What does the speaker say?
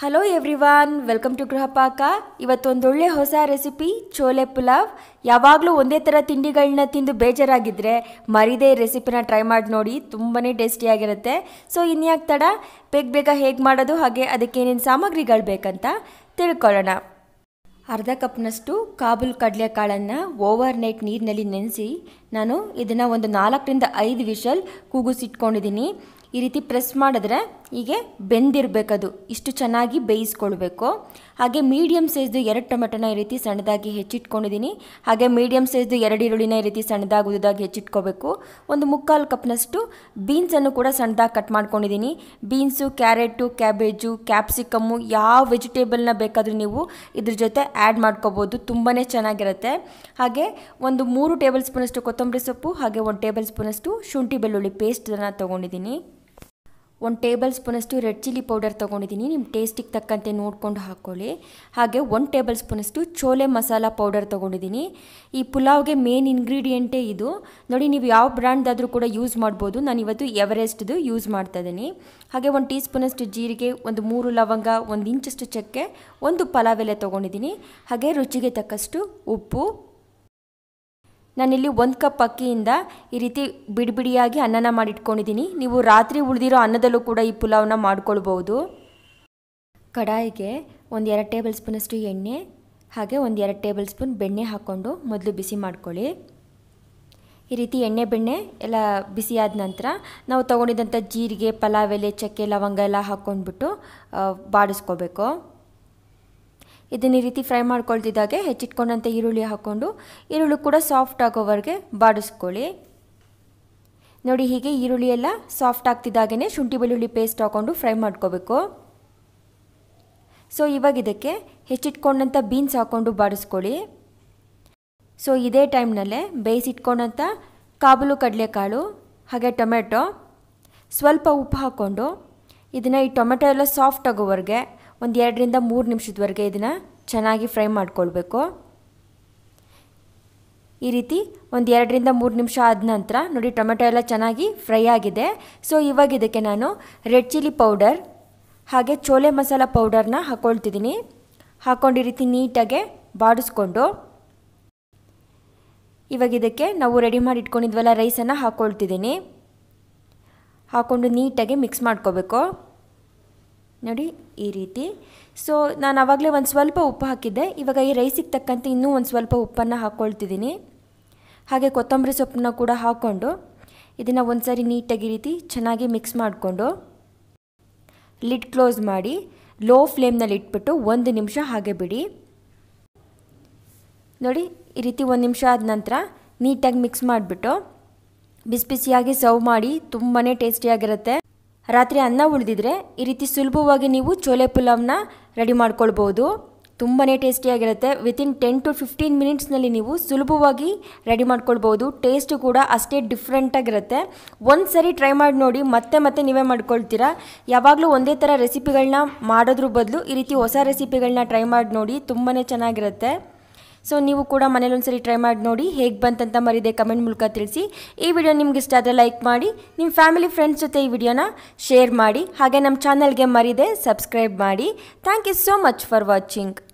hello everyone welcome to Gruhapaka ಇವತ್ತೊಂದೊಳ್ಳೆ ಹೊಸ recipe chole pulao ಯಾವಾಗಲೂ ಒಂದೇ ಥರ ತಿಂಡಿಗಳನ್ನ ತಿಂದು ಬೇಜಾರಾಗಿದ್ದರೆ ಮರಿದೇ ರೆಸಿಪಿನ ಟ್ರೈ ಮಾಡಿ ನೋಡಿ ತುಂಬಾ ಟೇಸ್ಟಿಯಾಗಿರುತ್ತೆ ಸೊ ಇನ್ಯಾಕೆ ತಡ ಬೇಗ ಬೇಗ ಹೇಗೆ ಮಾಡೋದು ಹಾಗೆ ಅದಕ್ಕೇನೇನು ಸಾಮಗ್ರಿಗಳು ಬೇಕಂತ ತಿಳ್ಕೊಳ್ಳೋಣ ಅರ್ಧ ಕಪ್ನಷ್ಟು ಕಾಬುಲ್ ಕಡಲೆಕಾಳನ್ನು ಓವರ್ ನೈಟ್ ನೀರಿನಲ್ಲಿ ನೆನೆಸಿ ನಾನು ಇದನ್ನು ಒಂದು ನಾಲ್ಕರಿಂದ ಐದು ವಿಷಲ್ ಕೂಗಿಸಿಟ್ಕೊಂಡಿದ್ದೀನಿ ಈ ರೀತಿ ಪ್ರೆಸ್ ಮಾಡಿದ್ರೆ ಹೀಗೆ ಬೆಂದಿರಬೇಕದು ಇಷ್ಟು ಚೆನ್ನಾಗಿ ಬೇಯಿಸ್ಕೊಳ್ಬೇಕು ಹಾಗೆ ಮೀಡಿಯಮ್ ಸೈಜ್ದು ಎರಡು ಟೊಮೆಟೊನ ಈ ರೀತಿ ಸಣ್ಣದಾಗಿ ಹೆಚ್ಚಿಟ್ಕೊಂಡಿದ್ದೀನಿ ಹಾಗೆ ಮೀಡಿಯಮ್ ಸೈಜ್ದು ಎರಡು ಈರುಳ್ಳಿನ ಈ ರೀತಿ ಸಣ್ಣದಾಗಿ ಉದ್ದಾಗಿ ಹೆಚ್ಚಿಟ್ಕೋಬೇಕು ಒಂದು ಮುಕ್ಕಾಲು ಕಪ್ನಷ್ಟು ಬೀನ್ಸನ್ನು ಕೂಡ ಸಣ್ಣದಾಗಿ ಕಟ್ ಮಾಡ್ಕೊಂಡಿದ್ದೀನಿ ಬೀನ್ಸು ಕ್ಯಾರೆಟು ಕ್ಯಾಬೇಜು ಕ್ಯಾಪ್ಸಿಕಮ್ಮು ಯಾವ ವೆಜಿಟೇಬಲ್ನ ಬೇಕಾದರೂ ನೀವು ಇದ್ರ ಜೊತೆ ಆ್ಯಡ್ ಮಾಡ್ಕೋಬೋದು ತುಂಬಾ ಚೆನ್ನಾಗಿರುತ್ತೆ ಹಾಗೆ ಒಂದು ಮೂರು ಟೇಬಲ್ ಸ್ಪೂನಷ್ಟು ಕೊತ್ತಂಬರಿ ಸೊಪ್ಪು ಹಾಗೆ ಒಂದು ಟೇಬಲ್ ಸ್ಪೂನಷ್ಟು ಶುಂಠಿ ಬೆಳ್ಳುಳ್ಳಿ ಪೇಸ್ಟನ್ನು ತೊಗೊಂಡಿದ್ದೀನಿ ಒಂದು ಟೇಬಲ್ ಸ್ಪೂನಷ್ಟು ರೆಡ್ ಚಿಲ್ಲಿ ಪೌಡರ್ ತೊಗೊಂಡಿದ್ದೀನಿ ನಿಮ್ಮ ಟೇಸ್ಟಿಗೆ ತಕ್ಕಂತೆ ನೋಡಿಕೊಂಡು ಹಾಕ್ಕೊಳ್ಳಿ ಹಾಗೆ ಒಂದು ಟೇಬಲ್ ಸ್ಪೂನಷ್ಟು ಚೋಲೆ ಮಸಾಲ ಪೌಡರ್ ತೊಗೊಂಡಿದ್ದೀನಿ ಈ ಪುಲಾವ್ಗೆ ಮೇನ್ ಇಂಗ್ರೀಡಿಯೆಂಟೇ ಇದು ನೋಡಿ ನೀವು ಯಾವ ಬ್ರ್ಯಾಂಡ್ದಾದರೂ ಕೂಡ ಯೂಸ್ ಮಾಡ್ಬೋದು ನಾನು ಇವತ್ತು ಎವರೆಸ್ಟ್ದು ಯೂಸ್ ಮಾಡ್ತಾ ಇದ್ದೀನಿ ಹಾಗೆ ಒಂದು ಟೀ ಸ್ಪೂನಷ್ಟು ಜೀರಿಗೆ ಒಂದು ಮೂರು ಲವಂಗ ಒಂದು ಇಂಚಷ್ಟು ಚಕ್ಕೆ ಒಂದು ಪಲಾವ್ ತೊಗೊಂಡಿದ್ದೀನಿ ಹಾಗೆ ರುಚಿಗೆ ತಕ್ಕಷ್ಟು ಉಪ್ಪು ನಾನಿಲ್ಲಿ ಒಂದು ಕಪ್ ಅಕ್ಕಿಯಿಂದ ಈ ರೀತಿ ಬಿಡಿ ಬಿಡಿಯಾಗಿ ಅನ್ನನ ಮಾಡಿಟ್ಕೊಂಡಿದ್ದೀನಿ ನೀವು ರಾತ್ರಿ ಉಳಿದಿರೋ ಅನ್ನದಲ್ಲೂ ಕೂಡ ಈ ಪುಲಾವನ್ನ ಮಾಡ್ಕೊಳ್ಬೋದು ಕಡಾಯಿಗೆ ಒಂದು ಎರಡು ಟೇಬಲ್ ಸ್ಪೂನಷ್ಟು ಎಣ್ಣೆ ಹಾಗೆ ಒಂದು ಎರಡು ಟೇಬಲ್ ಸ್ಪೂನ್ ಬೆಣ್ಣೆ ಹಾಕ್ಕೊಂಡು ಮೊದಲು ಬಿಸಿ ಮಾಡ್ಕೊಳ್ಳಿ ಈ ರೀತಿ ಎಣ್ಣೆ ಬೆಣ್ಣೆ ಎಲ್ಲ ಬಿಸಿಯಾದ ನಂತರ ನಾವು ತೊಗೊಂಡಿದ್ದಂಥ ಜೀರಿಗೆ ಪಲಾವ್ ಎಲೆ ಚಕ್ಕೆ ಲವಂಗ ಎಲ್ಲ ಹಾಕ್ಕೊಂಡ್ಬಿಟ್ಟು ಬಾಡಿಸ್ಕೋಬೇಕು ಇದನ್ನ ಈ ರೀತಿ ಫ್ರೈ ಮಾಡ್ಕೊಳ್ತಿದ್ದಾಗೆ ಹೆಚ್ಚಿಟ್ಕೊಂಡಂತೆ ಈರುಳ್ಳಿ ಹಾಕ್ಕೊಂಡು ಈರುಳ್ಳಿ ಕೂಡ ಸಾಫ್ಟ್ ಆಗೋವರೆಗೆ ಬಾಡಿಸ್ಕೊಳ್ಳಿ ನೋಡಿ ಹೀಗೆ ಈರುಳ್ಳಿ ಎಲ್ಲ ಸಾಫ್ಟ್ ಆಗ್ತಿದ್ದಾಗೆ ಶುಂಠಿ ಬೆಳ್ಳುಳ್ಳಿ ಪೇಸ್ಟ್ ಹಾಕ್ಕೊಂಡು ಫ್ರೈ ಮಾಡ್ಕೋಬೇಕು ಸೊ ಇವಾಗ ಇದಕ್ಕೆ ಹೆಚ್ಚಿಟ್ಕೊಂಡಂಥ ಬೀನ್ಸ್ ಹಾಕ್ಕೊಂಡು ಬಾಡಿಸ್ಕೊಳ್ಳಿ ಸೊ ಇದೇ ಟೈಮ್ನಲ್ಲೇ ಬೇಯಿಸಿಟ್ಕೊಂಡಂಥ ಕಾಬಲು ಕಡಲೆಕಾಳು ಹಾಗೆ ಟೊಮೆಟೊ ಸ್ವಲ್ಪ ಉಪ್ಪು ಹಾಕ್ಕೊಂಡು ಇದನ್ನು ಈ ಟೊಮೆಟೊ ಎಲ್ಲ ಸಾಫ್ಟ್ ಆಗೋವರೆಗೆ ಒಂದು ಎರಡರಿಂದ ಮೂರು ನಿಮಿಷದವರೆಗೆ ಇದನ್ನು ಚೆನ್ನಾಗಿ ಫ್ರೈ ಮಾಡ್ಕೊಳ್ಬೇಕು ಈ ರೀತಿ ಒಂದು ಎರಡರಿಂದ ಮೂರು ನಿಮಿಷ ಆದ ನಂತರ ನೋಡಿ ಟೊಮೆಟೊ ಎಲ್ಲ ಚೆನ್ನಾಗಿ ಫ್ರೈ ಆಗಿದೆ ಸೊ ಇವಾಗ ಇದಕ್ಕೆ ನಾನು ರೆಡ್ ಚಿಲ್ಲಿ ಪೌಡರ್ ಹಾಗೆ ಚೋಲೆ ಮಸಾಲ ಪೌಡರ್ನ ಹಾಕ್ಕೊಳ್ತಿದ್ದೀನಿ ಹಾಕ್ಕೊಂಡು ಈ ರೀತಿ ನೀಟಾಗೆ ಬಾಡಿಸ್ಕೊಂಡು ಇವಾಗ ಇದಕ್ಕೆ ನಾವು ರೆಡಿ ಮಾಡಿ ಇಟ್ಕೊಂಡಿದ್ವಲ್ಲ ರೈಸನ್ನು ಹಾಕ್ಕೊಳ್ತಿದ್ದೀನಿ ಹಾಕ್ಕೊಂಡು ನೀಟಾಗಿ ಮಿಕ್ಸ್ ಮಾಡ್ಕೋಬೇಕು ನೋಡಿ ಈ ರೀತಿ ಸೊ ನಾನು ಆವಾಗಲೇ ಒಂದು ಸ್ವಲ್ಪ ಉಪ್ಪು ಹಾಕಿದ್ದೆ ಇವಾಗ ಈ ರೈಸಿಗೆ ತಕ್ಕಂತೆ ಇನ್ನೂ ಒಂದು ಸ್ವಲ್ಪ ಉಪ್ಪನ್ನು ಹಾಕ್ಕೊಳ್ತಿದ್ದೀನಿ ಹಾಗೆ ಕೊತ್ತಂಬರಿ ಸೊಪ್ಪನ್ನ ಕೂಡ ಹಾಕ್ಕೊಂಡು ಇದನ್ನು ಒಂದು ಸಾರಿ ನೀಟಾಗಿ ರೀತಿ ಚೆನ್ನಾಗಿ ಮಿಕ್ಸ್ ಮಾಡಿಕೊಂಡು ಲಿಡ್ ಕ್ಲೋಸ್ ಮಾಡಿ ಲೋ ಫ್ಲೇಮ್ನಲ್ಲಿ ಇಟ್ಬಿಟ್ಟು ಒಂದು ನಿಮಿಷ ಹಾಗೆ ಬಿಡಿ ನೋಡಿ ಈ ರೀತಿ ಒಂದು ನಿಮಿಷ ಆದ ನಂತರ ನೀಟಾಗಿ ಮಿಕ್ಸ್ ಮಾಡಿಬಿಟ್ಟು ಬಿಸಿ ಬಿಸಿಯಾಗಿ ಸರ್ವ್ ಮಾಡಿ ತುಂಬಾ ಟೇಸ್ಟಿಯಾಗಿರುತ್ತೆ ರಾತ್ರಿ ಅನ್ನ ಉಳಿದಿದ್ರೆ ಈ ರೀತಿ ಸುಲಭವಾಗಿ ನೀವು ಚೋಲೆ ಪುಲಾವ್ನ ರೆಡಿ ಮಾಡ್ಕೊಳ್ಬೋದು ತುಂಬನೇ ಟೇಸ್ಟಿಯಾಗಿರುತ್ತೆ ವಿತಿನ್ ಟೆನ್ ಟು ಫಿಫ್ಟೀನ್ ಮಿನಿಟ್ಸ್ನಲ್ಲಿ ನೀವು ಸುಲಭವಾಗಿ ರೆಡಿ ಮಾಡ್ಕೊಳ್ಬೋದು ಟೇಸ್ಟು ಕೂಡ ಅಷ್ಟೇ ಡಿಫ್ರೆಂಟಾಗಿರುತ್ತೆ ಒಂದು ಸರಿ ಟ್ರೈ ಮಾಡಿ ನೋಡಿ ಮತ್ತೆ ಮತ್ತೆ ನೀವೇ ಮಾಡ್ಕೊಳ್ತೀರಾ ಯಾವಾಗಲೂ ಒಂದೇ ಥರ ರೆಸಿಪಿಗಳನ್ನ ಮಾಡೋದ್ರ ಬದಲು ಈ ರೀತಿ ಹೊಸ ರೆಸಿಪಿಗಳನ್ನ ಟ್ರೈ ಮಾಡಿ ನೋಡಿ ತುಂಬಾ ಚೆನ್ನಾಗಿರುತ್ತೆ ಸೊ ನೀವು ಕೂಡ ಮನೇಲಿ ಒಂದ್ಸರಿ ಟ್ರೈ ಮಾಡಿ ನೋಡಿ ಹೇಗೆ ಬಂತಂತ ಮರಿದೆ ಕಮೆಂಟ್ ಮೂಲಕ ತಿಳಿಸಿ ಈ ವಿಡಿಯೋ ನಿಮ್ಗೆ ಇಷ್ಟ ಆದರೆ ಲೈಕ್ ಮಾಡಿ ನಿಮ್ಮ ಫ್ಯಾಮಿಲಿ ಫ್ರೆಂಡ್ಸ್ ಜೊತೆ ಈ ವಿಡಿಯೋನ ಶೇರ್ ಮಾಡಿ ಹಾಗೆ ನಮ್ಮ ಚಾನಲ್ಗೆ ಮರಿದೆ ಸಬ್ಸ್ಕ್ರೈಬ್ ಮಾಡಿ thank you so much for watching